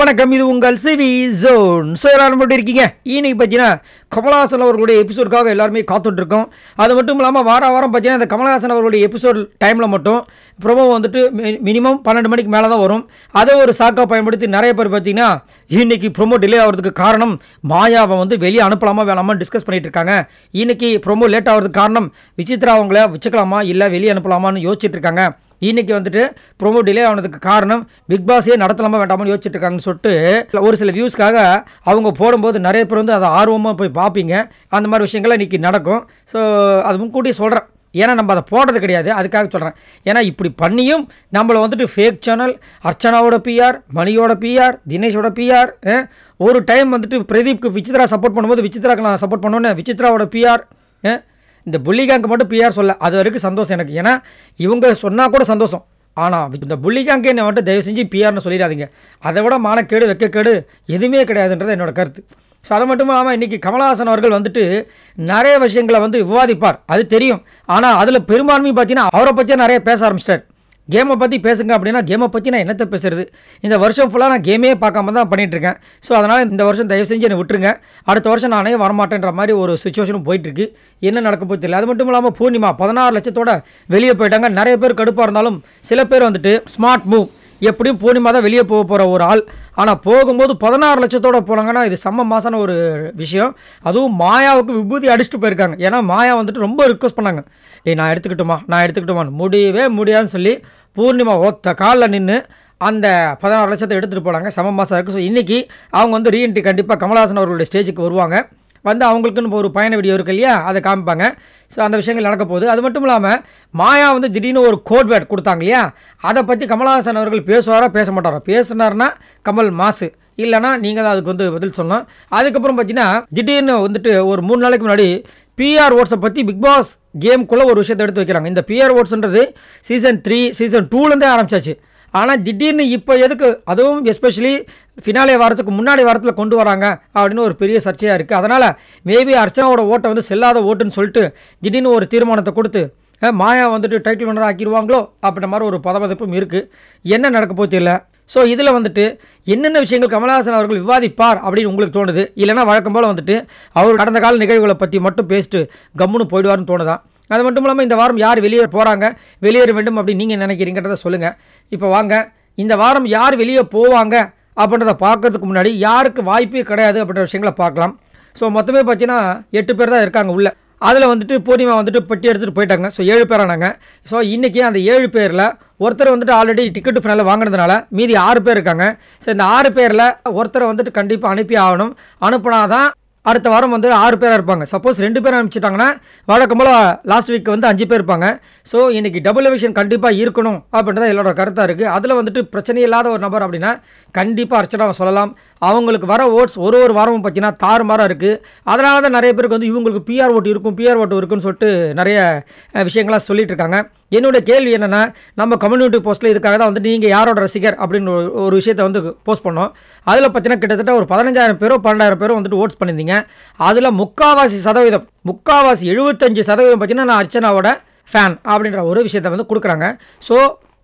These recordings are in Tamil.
வணக்கம் இது உங்கள் சிவி ஜோன் ஸோ எல்லாரும் எப்படி இருக்கீங்க இன்னைக்கு பார்த்தீங்கன்னா கமலஹாசன் அவர்களுடைய எபிசோடுக்காக எல்லாருமே காத்துட்ருக்கோம் அது மட்டும் இல்லாமல் வார வாரம் பார்த்தீங்கன்னா இந்த கமலஹாசன் அவர்களுடைய எபிசோட் டைமில் மட்டும் ப்ரோமோ வந்துட்டு மினிமம் பன்னெண்டு மணிக்கு மேலே தான் வரும் அதை ஒரு சாக்கா பயன்படுத்தி நிறைய பேர் பார்த்தீங்கன்னா இன்றைக்கி ப்ரொமோ டிலே ஆகிறதுக்கு காரணம் மாயாவை வந்து வெளியே அனுப்பலாமா வேணாமா டிஸ்கஸ் பண்ணிகிட்டு இருக்காங்க இன்றைக்கி ப்ரொமோ லேட் ஆகிறதுக்கு காரணம் விசித்ரா அவங்கள வச்சுக்கலாமா இல்லை வெளியே அனுப்பலாமான்னு யோசிச்சுட்டு இருக்காங்க இன்றைக்கி வந்துட்டு ப்ரொமோ டிலே ஆனதுக்கு காரணம் பிக் பாஸே நடத்தலாமா வேண்டாமான்னு யோசிச்சுட்டு இருக்காங்கன்னு சொல்லிட்டு ஒரு சில வியூஸ்க்காக அவங்க போடும்போது நிறைய பேர் வந்து அதை ஆர்வமாக போய் பார்ப்பீங்க அந்த மாதிரி விஷயங்கள்லாம் இன்றைக்கி நடக்கும் ஸோ அது முன்கூட்டியே சொல்கிறேன் ஏன்னா நம்ம அதை போடுறது கிடையாது அதுக்காக சொல்கிறேன் ஏன்னா இப்படி பண்ணியும் நம்மளை வந்துட்டு ஃபேக் சேனல் அர்ச்சனாவோட பிஆர் மணியோட பிஆர் தினேஷோட பிஆர் ஒரு டைம் வந்துட்டு பிரதீப்க்கு விசித்ரா சப்போர்ட் பண்ணும்போது விசித்ராக்கு நான் சப்போர்ட் பண்ணோன்னே விசித்ராவோட பிஆர் இந்த புள்ளிகாங்க மட்டும் பிஆர் சொல்ல அது வரைக்கும் சந்தோஷம் எனக்கு ஏன்னா இவங்க சொன்னால் கூட சந்தோஷம் ஆனால் இந்த புள்ளிகாங்க என்னை மட்டும் தயவு செஞ்சு பிஆர்னு சொல்லிடாதீங்க அதை விட மானக்கேடு வெக்கக்கேடு எதுவுமே கிடையாதுன்றது என்னோடய கருத்து ஸோ அது மட்டும் இல்லாமல் இன்றைக்கி கமலஹாசன் அவர்கள் வந்துட்டு நிறைய விஷயங்களை வந்து விவாதிப்பார் அது தெரியும் ஆனால் அதில் பெரும்பான்மை பார்த்தீங்கன்னா அவரை பற்றியே நிறைய பேச ஆரம்பிச்சிட்டார் கேமை பற்றி பேசுங்க அப்படின்னா கேமை பற்றி நான் என்னத்தை பேசுகிறது இந்த வருஷம் ஃபுல்லாக நான் கேமே பார்க்காம தான் பண்ணிகிட்ருக்கேன் ஸோ அதனால் இந்த வருஷம் தயவு செஞ்சு என்னை விட்டுருங்க அடுத்த வருஷம் நானே வரமாட்டேன்ற மாதிரி ஒரு சுச்சுவேஷனும் போயிட்டுருக்கு என்ன நடக்க போய் தெரியல அது மட்டும் இல்லாமல் பூர்ணிமா பதினாறு லட்சத்தோட வெளியே போயிட்டாங்க நிறைய பேர் கடுப்பாக இருந்தாலும் சில பேர் வந்துட்டு ஸ்மார்ட் மூவ் எப்படியும் பூர்ணிமா தான் வெளியே போக போகிற ஒரு ஆள் ஆனால் போகும்போது பதினாறு லட்சத்தோட போனாங்கன்னா இது செம்ம மாசான ஒரு விஷயம் அதுவும் மாயாவுக்கு விபூதி அடிச்சுட்டு போயிருக்காங்க ஏன்னா மாயா வந்துட்டு ரொம்ப ரிக்வஸ்ட் பண்ணாங்க ஏய் நான் எடுத்துக்கிட்டோமா நான் எடுத்துக்கிட்டுமான்னு முடியவே முடியாதுன்னு சொல்லி பூர்ணிமா ஒத்த காலில் நின்று அந்த பதினாறு லட்சத்தை எடுத்துகிட்டு போனாங்க செம மாதம் இருக்குது ஸோ இன்றைக்கி அவங்க வந்து ரீஎன்ட்ரி கண்டிப்பாக கமல்ஹாசன் அவர்களுடைய ஸ்டேஜுக்கு வருவாங்க வந்து அவங்களுக்குன்னு ஒரு பயண வீடியோ இருக்குது இல்லையா அதை காமிப்பாங்க ஸோ அந்த விஷயங்கள் நடக்க போகுது அது மட்டும் இல்லாமல் மாயா வந்து திடீர்னு ஒரு கோட் வேர்ட் கொடுத்தாங்க இல்லையா அதை பற்றி கமலஹாசன் அவர்கள் பேசுவாரா பேச மாட்டாரா பேசுனார்னா கமல் மாசு இல்லைனா நீங்கள் தான் அதுக்கு வந்து பதில் சொல்லணும் அதுக்கப்புறம் பார்த்தீங்கன்னா திடீர்னு வந்துட்டு ஒரு மூணு நாளைக்கு முன்னாடி பிஆர் ஓட்ஸை பற்றி பிக் பாஸ் கேம்குள்ளே ஒரு விஷயத்தை எடுத்து வைக்கிறாங்க இந்த பிஆர் ஓட்ஸுன்றது சீசன் த்ரீ சீசன் டூலேருந்தே ஆரம்பிச்சாச்சு ஆனால் திடீர்னு இப்போ எதுக்கு அதுவும் எஸ்பெஷலி ஃபினாலே வாரத்துக்கு முன்னாடி வாரத்தில் கொண்டு வராங்க அப்படின்னு ஒரு பெரிய சர்ச்சையாக இருக்குது அதனால் மேபி அர்ச்சனாவோட ஓட்டை வந்து செல்லாத ஓட்டுன்னு சொல்லிட்டு திடீர்னு ஒரு தீர்மானத்தை கொடுத்து மாயா வந்துட்டு டைட்டில் வினர் ஆக்கிடுவாங்களோ அப்படின்ற மாதிரி ஒரு பதபதப்பும் இருக்குது என்ன நடக்க போது தெரியல ஸோ இதில் வந்துட்டு என்னென்ன விஷயங்கள் கமல்ஹாசன் அவர்கள் விவாதிப்பார் அப்படின்னு உங்களுக்கு தோணுது இல்லைனா வழக்கம் போல் வந்துட்டு அவர் கடந்த கால நிகழ்வுகளை பற்றி மட்டும் பேசிட்டு கம்முன்னு போயிடுவார்னு தோணுதான் அது மட்டும் இல்லாமல் இந்த வாரம் யார் வெளியே போகிறாங்க வெளியேற வேண்டும் அப்படின்னு நீங்கள் நினைக்கிறீங்கிறத சொல்லுங்கள் இப்போ வாங்க இந்த வாரம் யார் வெளியே போவாங்க அப்படின்றத பார்க்கறதுக்கு முன்னாடி யாருக்கு வாய்ப்பே கிடையாது அப்படின்ற விஷயங்களை பார்க்கலாம் ஸோ மொத்தமே பார்த்தீங்கன்னா எட்டு பேர் தான் இருக்காங்க உள்ளே அதில் வந்துட்டு பூர்ணிமா வந்துட்டு பெட்டி எடுத்துகிட்டு போயிட்டாங்க ஸோ ஏழு பேரானாங்க ஸோ இன்றைக்கி அந்த ஏழு பேரில் ஒருத்தர் வந்துட்டு ஆல்ரெடி டிக்கெட்டு ஃபினால் வாங்கினதுனால மீதி ஆறு பேர் இருக்காங்க ஸோ இந்த ஆறு பேரில் ஒருத்தரை வந்துட்டு கண்டிப்பாக அனுப்பி ஆகணும் அனுப்புனா தான் அடுத்த வாரம் வந்து ஆறு பேராக இருப்பாங்க சப்போஸ் ரெண்டு பேர் அனுப்பிச்சிட்டாங்கன்னா வழக்கம் போல் லாஸ்ட் வீக் வந்து அஞ்சு பேர் இருப்பாங்க ஸோ இன்றைக்கி டபுள் எவிஷன் கண்டிப்பாக இருக்கணும் அப்படின்றத என்னோட கருத்தாக இருக்குது அதில் வந்துட்டு பிரச்சனை இல்லாத ஒரு நபர் அப்படின்னா கண்டிப்பாக அர்ச்சனாக சொல்லலாம் அவங்களுக்கு வர ஓட்ஸ் ஒரு ஒரு வாரமும் பார்த்தீங்கன்னா தாறுமாறாக இருக்குது அதனால தான் நிறைய பேருக்கு வந்து இவங்களுக்கு பிஆர் ஓட்டு இருக்கும் பிஆர் ஓட்டு இருக்குன்னு சொல்லிட்டு நிறைய விஷயங்களாக சொல்லிட்டு இருக்காங்க என்னுடைய கேள்வி என்னென்னா நம்ம கம்யூனிட்டி போஸ்ட்டில் இதுக்காக தான் வந்துட்டு நீங்கள் யாரோட ரசிகர் அப்படின்னு ஒரு விஷயத்தை வந்து போஸ்ட் பண்ணோம் அதில் பார்த்தீங்கன்னா கிட்டத்தட்ட ஒரு பதினஞ்சாயிரம் பேரோ பன்னெண்டாயிரம் பேரும் வந்துட்டு ஓட்ஸ் பண்ணியிருந்தீங்க அதில் முக்காவாசி சதவீதம் முக்காவாசி எழுபத்தஞ்சு சதவீதம் பார்த்தீங்கன்னா நான் அர்ச்சனாவோட ஃபேன் அப்படின்ற ஒரு விஷயத்தை வந்து கொடுக்குறாங்க ஸோ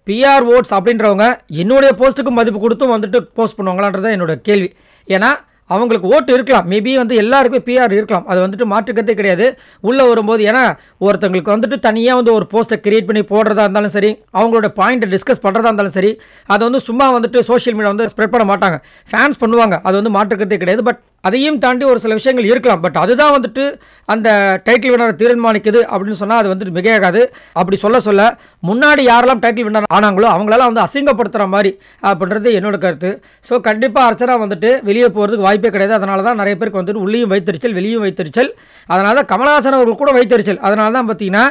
பிஆர் ஓட்ஸ் அப்படின்றவங்க என்னுடைய போஸ்ட்டுக்கு மதிப்பு கொடுத்தும் வந்துட்டு போஸ்ட் பண்ணுவாங்களான்றது என்னோட கேள்வி ஏன்னா அவங்களுக்கு ஓட்டு இருக்கலாம் மேபி வந்து எல்லாருக்கும் பிஆர் இருக்கலாம் அது வந்துட்டு மாற்றுக்கிறதே கிடையாது உள்ளே வரும்போது ஏன்னா ஒருத்தவங்களுக்கு வந்துட்டு தனியாக வந்து ஒரு போஸ்ட்டை கிரியேட் பண்ணி போடுறதா இருந்தாலும் சரி அவங்களோட பாயிண்ட்டை டிஸ்கஸ் பண்ணுறதா இருந்தாலும் சரி அதை வந்து சும்மா வந்துட்டு சோஷியல் மீடியா வந்து ஸ்ப்ரெட் பண்ண மாட்டாங்க ஃபேன்ஸ் பண்ணுவாங்க அது வந்து மாற்றுக்கிறதே கிடையாது பட் அதையும் தாண்டி ஒரு சில விஷயங்கள் இருக்கலாம் பட் அதுதான் வந்துட்டு அந்த டைட்டில் வினரை தீர்மானிக்குது அப்படின்னு சொன்னால் அது வந்துட்டு மிகையாகாது அப்படி சொல்ல சொல்ல முன்னாடி யாரெல்லாம் டைட்டில் வினர் ஆனாங்களோ அவங்களால வந்து அசிங்கப்படுத்துகிற மாதிரி அப்படின்றது என்னோட கருத்து ஸோ கண்டிப்பாக அர்ச்சனா வந்துட்டு வெளியே போகிறதுக்கு வாய்ப்பே கிடையாது அதனால தான் நிறைய பேருக்கு வந்துட்டு உள்ளேயும் வைத்தறிச்சல் வெளியும் வைத்தறிச்சல் அதனால தான் கமலஹாசன் அவர்கள் கூட வைத்தறிச்சல் அதனால தான் பார்த்தீங்கன்னா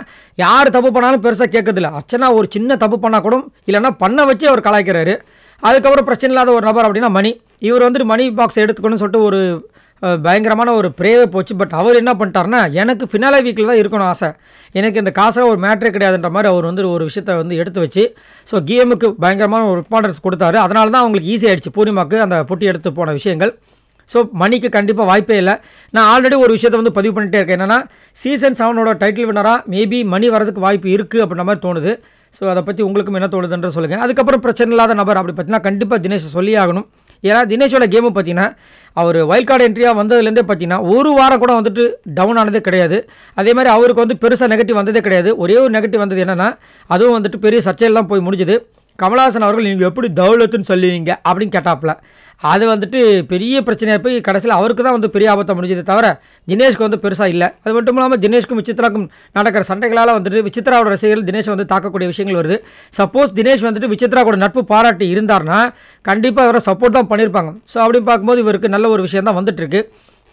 யார் தப்பு பண்ணாலும் பெருசாக கேட்கறதில்ல அர்ச்சனா ஒரு சின்ன தப்பு பண்ணால் கூட இல்லைன்னா பண்ண வச்சு அவர் கலாய்க்கிறாரு அதுக்கப்புறம் பிரச்சனை இல்லாத ஒரு நபர் அப்படின்னா மணி இவர் வந்துட்டு மணி பாக்ஸ் எடுத்துக்கணும்னு சொல்லிட்டு ஒரு பயங்கரமான ஒரு ப்ரேவே போச்சு பட் அவர் என்ன பண்ணிட்டாருன்னா எனக்கு ஃபினாலே வீக்கில் தான் இருக்கணும் ஆசை எனக்கு இந்த காசாக ஒரு மேட்ரே கிடையாதுன்ற மாதிரி அவர் வந்து ஒரு விஷயத்தை வந்து எடுத்து வச்சு ஸோ கேமுக்கு பயங்கரமான ஒரு இம்பார்ட்டன்ஸ் கொடுத்தாரு அதனால தான் அவங்களுக்கு ஈஸி ஆகிடுச்சு பூர்ணிமாக்கு அந்த பொட்டி எடுத்து போன விஷயங்கள் ஸோ மணிக்கு கண்டிப்பாக வாய்ப்பே இல்லை நான் ஆல்ரெடி ஒரு விஷயத்த வந்து பதிவு பண்ணிட்டே இருக்கேன் என்னென்னா சீசன் செவனோட டைட்டில் வினராக மேபி மணி வரதுக்கு வாய்ப்பு இருக்குது அப்படின்ற மாதிரி தோணுது ஸோ அதை பற்றி உங்களுக்கும் என்ன தோணுதுன்ற சொல்லுங்கள் அதுக்கப்புறம் பிரச்சனை இல்லாத நபர் அப்படி பார்த்தீங்கன்னா கண்டிப்பாக தினேஷ் சொல்லி ஆகணும் ஏன்னா தினேஷோட கேமு பார்த்தீங்கன்னா அவர் வைல்ட் கார்டு என்ட்ரியாக வந்ததுலேருந்தே பார்த்தீங்கன்னா ஒரு வாரம் கூட வந்துட்டு டவுன் ஆனதே கிடையாது அதே மாதிரி அவருக்கு வந்து பெருசாக நெகட்டிவ் வந்ததே கிடையாது ஒரே ஒரு நெகட்டிவ் வந்தது என்னென்னா அதுவும் வந்துட்டு பெரிய சர்ச்சையெல்லாம் போய் முடிஞ்சுது கமலஹாசன் அவர்கள் நீங்கள் எப்படி தௌலத்துன்னு சொல்லுவீங்க அப்படின்னு கேட்டாப்புல அது வந்துட்டு பெரிய பிரச்சனையாக போய் கடைசியில் அவருக்கு தான் வந்து பெரிய ஆபத்தை முடிஞ்சது தவிர தினேஷ்க்கு வந்து பெருசாக இல்லை அது மட்டும் இல்லாமல் தினேஷ்க்கும் விசித்ராக்கும் நடக்கிற சண்டைகளால் வந்துட்டு விசித்ராவோட ரசிகர்கள் தினேஷ் வந்து தாக்கக்கூடிய விஷயங்கள் வருது சப்போஸ் தினேஷ் வந்துட்டு விசித்ரா கூட நட்பு பாராட்டி இருந்தார்னா கண்டிப்பாக அவரை சப்போர்ட் தான் பண்ணியிருப்பாங்க ஸோ அப்படின்னு பார்க்கும்போது இவருக்கு நல்ல ஒரு விஷயம் தான் வந்துட்டுருக்கு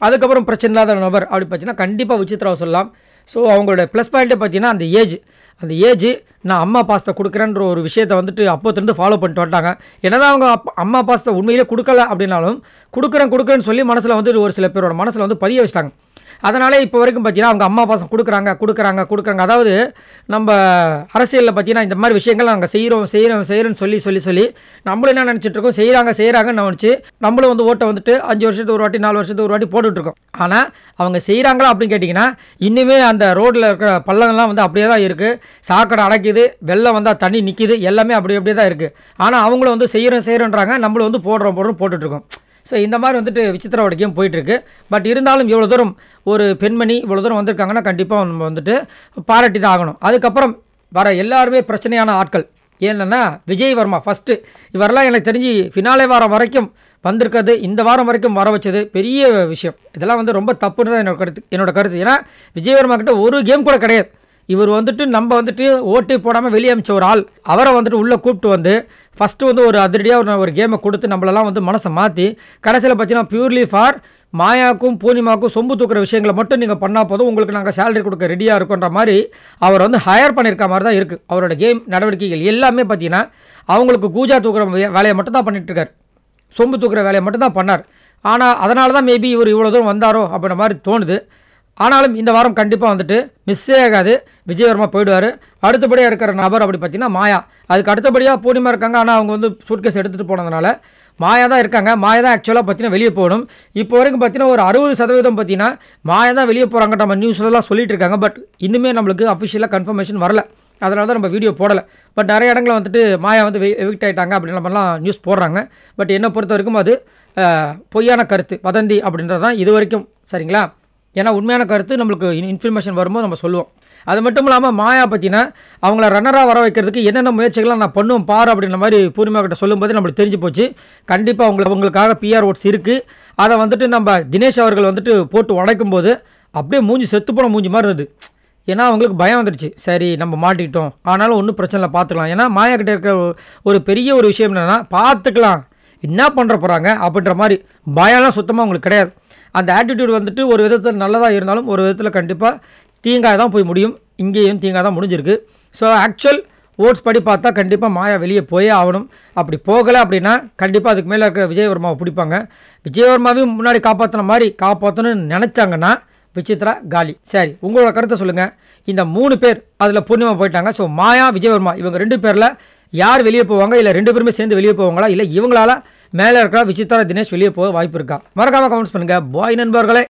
அதுக்கப்புறம் பிரச்சனை இல்லாத நபர் அப்படி பார்த்தீங்கன்னா கண்டிப்பாக விசித்ராவை சொல்லலாம் ஸோ அவங்களோட ப்ளஸ் பாயிண்ட்டே பார்த்தீங்கன்னா அந்த ஏஜ் அந்த ஏஜ் நான் அம்மா பாஸ்தை கொடுக்குறேன்ற ஒரு விஷயத்த வந்துட்டு அப்போத்துலேருந்து ஃபாலோ பண்ணிட்டு வந்துட்டாங்க தான் அவங்க அம்மா பாஸ்தை உண்மையிலே கொடுக்கல அப்படின்னாலும் கொடுக்குறேன் கொடுக்குறேன்னு சொல்லி மனசில் வந்துட்டு ஒரு சில பேரோட மனசில் வந்து பதிய வச்சிட்டாங்க அதனாலே இப்போ வரைக்கும் பார்த்தீங்கன்னா அவங்க அம்மா பாசம் கொடுக்குறாங்க கொடுக்குறாங்க கொடுக்குறாங்க அதாவது நம்ம அரசியலில் பார்த்தீங்கன்னா இந்த மாதிரி விஷயங்கள் நாங்கள் செய்கிறோம் செய்கிறோம் செய்கிறோம்னு சொல்லி சொல்லி சொல்லி நம்மளும் என்ன நினச்சிட்டு இருக்கோம் செய்கிறாங்க செய்கிறாங்கன்னு நினச்சி நம்மளும் வந்து ஓட்டை வந்துட்டு அஞ்சு வருஷத்துக்கு ஒரு வாட்டி நாலு வருஷத்துக்கு ஒரு வாட்டி போட்டுட்ருக்கோம் ஆனால் அவங்க செய்கிறாங்களா அப்படின்னு கேட்டிங்கன்னா இன்னுமே அந்த ரோட்டில் இருக்கிற பள்ளங்கள்லாம் வந்து அப்படியே தான் இருக்குது சாக்கடை அடைக்குது வெள்ளம் வந்தால் தண்ணி நிற்கிது எல்லாமே அப்படி அப்படியே தான் இருக்குது ஆனால் அவங்களும் வந்து செய்கிறோம் செய்கிறோன்றாங்க நம்மளும் வந்து போடுறோம் போடுறோம் போட்டுட்ருக்கோம் ஸோ இந்த மாதிரி வந்துட்டு விசித்திராவோட கேம் போயிட்டுருக்கு பட் இருந்தாலும் இவ்வளோ தூரம் ஒரு பெண்மணி இவ்வளோ தூரம் வந்திருக்காங்கன்னா கண்டிப்பாக நம்ம வந்துட்டு பாராட்டி தான் ஆகணும் அதுக்கப்புறம் வர எல்லாருமே பிரச்சனையான ஆட்கள் ஏன்னா விஜய் வர்மா ஃபஸ்ட்டு இவரெல்லாம் எனக்கு தெரிஞ்சு ஃபினாலே வாரம் வரைக்கும் வந்திருக்கிறது இந்த வாரம் வரைக்கும் வர வச்சது பெரிய விஷயம் இதெல்லாம் வந்து ரொம்ப தப்புன்னு தான் என்னோட கருத்து என்னோடய கருத்து ஏன்னா விஜய் வர்மா கிட்ட ஒரு கேம் கூட கிடையாது இவர் வந்துட்டு நம்ம வந்துட்டு ஓட்டு போடாமல் வெளியே அமைச்ச ஒரு ஆள் அவரை வந்துட்டு உள்ளே கூப்பிட்டு வந்து ஃபஸ்ட்டு வந்து ஒரு அதிரடியாக ஒரு ஒரு கேமை கொடுத்து நம்மளெல்லாம் வந்து மனசை மாற்றி கடைசியில் பார்த்தீங்கன்னா பியூர்லி ஃபார் மாயாக்கும் பூர்ணிமாக்கும் சொம்பு தூக்குற விஷயங்களை மட்டும் நீங்கள் பண்ணால் போதும் உங்களுக்கு நாங்கள் சேலரி கொடுக்க ரெடியாக இருக்கோன்ற மாதிரி அவர் வந்து ஹையர் பண்ணியிருக்க மாதிரி தான் இருக்குது அவரோட கேம் நடவடிக்கைகள் எல்லாமே பார்த்தீங்கன்னா அவங்களுக்கு கூஜா தூக்குற வேலையை மட்டும் தான் பண்ணிகிட்ருக்கார் சொம்பு தூக்குற வேலையை மட்டும் தான் பண்ணார் ஆனால் அதனால தான் மேபி இவர் இவ்வளோ தூரம் வந்தாரோ அப்படின்ற மாதிரி தோணுது ஆனாலும் இந்த வாரம் கண்டிப்பாக வந்துட்டு மிஸ்ஸே ஆகாது விஜயவர்மா போயிடுவார் அடுத்தபடியாக இருக்கிற நபர் அப்படி பார்த்தீங்கன்னா மாயா அதுக்கு அடுத்தபடியாக பூர்ணிமா இருக்காங்க ஆனால் அவங்க வந்து சூட்கேஸ் எடுத்துகிட்டு போனதுனால மாயா தான் இருக்காங்க மாயா தான் ஆக்சுவலாக பார்த்தீங்கன்னா வெளியே போகணும் இப்போ வரைக்கும் பார்த்தீங்கன்னா ஒரு அறுபது சதவீதம் பார்த்தீங்கன்னா மாயா தான் வெளியே போகிறாங்க நம்ம நியூஸ்லலாம் சொல்லிட்டு இருக்காங்க பட் இன்னுமே நம்மளுக்கு அஃபிஷியலாக கன்ஃபர்மேஷன் வரல அதனால தான் நம்ம வீடியோ போடலை பட் நிறைய இடங்களில் வந்துட்டு மாயா வந்து எவிக்ட் ஆகிட்டாங்க அப்படின்னு நம்மலாம் நியூஸ் போடுறாங்க பட் என்னை பொறுத்த வரைக்கும் அது பொய்யான கருத்து வதந்தி அப்படின்றது தான் இது வரைக்கும் சரிங்களா ஏன்னா உண்மையான கருத்து நம்மளுக்கு இன்ஃபர்மேஷன் வரும்போது நம்ம சொல்லுவோம் அது மட்டும் இல்லாமல் மாயா பற்றினா அவங்கள ரன்னராக வர வைக்கிறதுக்கு என்னென்ன முயற்சிகள்லாம் நான் பண்ணுவோம் பாரு அப்படின்ற மாதிரி பூர்ணிமாக்கிட்ட சொல்லும்போது நம்மளுக்கு தெரிஞ்சு போச்சு கண்டிப்பாக அவங்களுக்கு அவங்களுக்காக பிஆர் ஓட்ஸ் இருக்குது அதை வந்துட்டு நம்ம தினேஷ் அவர்கள் வந்துட்டு போட்டு உடைக்கும் போது அப்படியே மூஞ்சி செத்து போன மூஞ்சி மாதிரி இருந்தது ஏன்னா அவங்களுக்கு பயம் வந்துடுச்சு சரி நம்ம மாட்டிக்கிட்டோம் ஆனாலும் ஒன்றும் பிரச்சனை இல்லை பார்த்துக்கலாம் ஏன்னா மாயா கிட்டே இருக்கிற ஒரு பெரிய ஒரு விஷயம் என்னென்னா பார்த்துக்கலாம் என்ன பண்ணுற போகிறாங்க அப்படின்ற மாதிரி பயம்லாம் சுத்தமாக அவங்களுக்கு கிடையாது அந்த ஆட்டிடியூட் வந்துட்டு ஒரு விதத்தில் நல்லதாக இருந்தாலும் ஒரு விதத்தில் கண்டிப்பாக தீங்காய் தான் போய் முடியும் இங்கேயும் தீங்காய் தான் முடிஞ்சிருக்கு ஸோ ஆக்சுவல் ஓட்ஸ் படி பார்த்தா கண்டிப்பாக மாயா வெளியே போயே ஆகணும் அப்படி போகலை அப்படின்னா கண்டிப்பாக அதுக்கு மேலே இருக்கிற விஜயவர்மாவை பிடிப்பாங்க விஜயவர்மாவையும் முன்னாடி காப்பாற்றின மாதிரி காப்பாற்றணும்னு நினச்சாங்கன்னா விசித்ரா காலி சரி உங்களோட கருத்தை சொல்லுங்கள் இந்த மூணு பேர் அதில் பூர்ணிமா போயிட்டாங்க ஸோ மாயா விஜயவர்மா இவங்க ரெண்டு பேரில் யார் வெளியே போவாங்க இல்லை ரெண்டு பேருமே சேர்ந்து வெளியே போவாங்களா இல்லை இவங்களால மேலே இருக்கிற விசித்திரா தினேஷ் வெளியே போக வாய்ப்பு இருக்கா மறக்காமல் கமெண்ட்ஸ் பண்ணுங்கள் பாய் நண்பர்களே